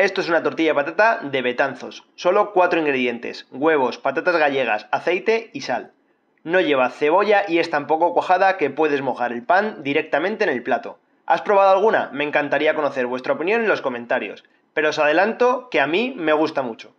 Esto es una tortilla de patata de Betanzos. Solo cuatro ingredientes: huevos, patatas gallegas, aceite y sal. No lleva cebolla y es tan poco cuajada que puedes mojar el pan directamente en el plato. ¿Has probado alguna? Me encantaría conocer vuestra opinión en los comentarios. Pero os adelanto que a mí me gusta mucho.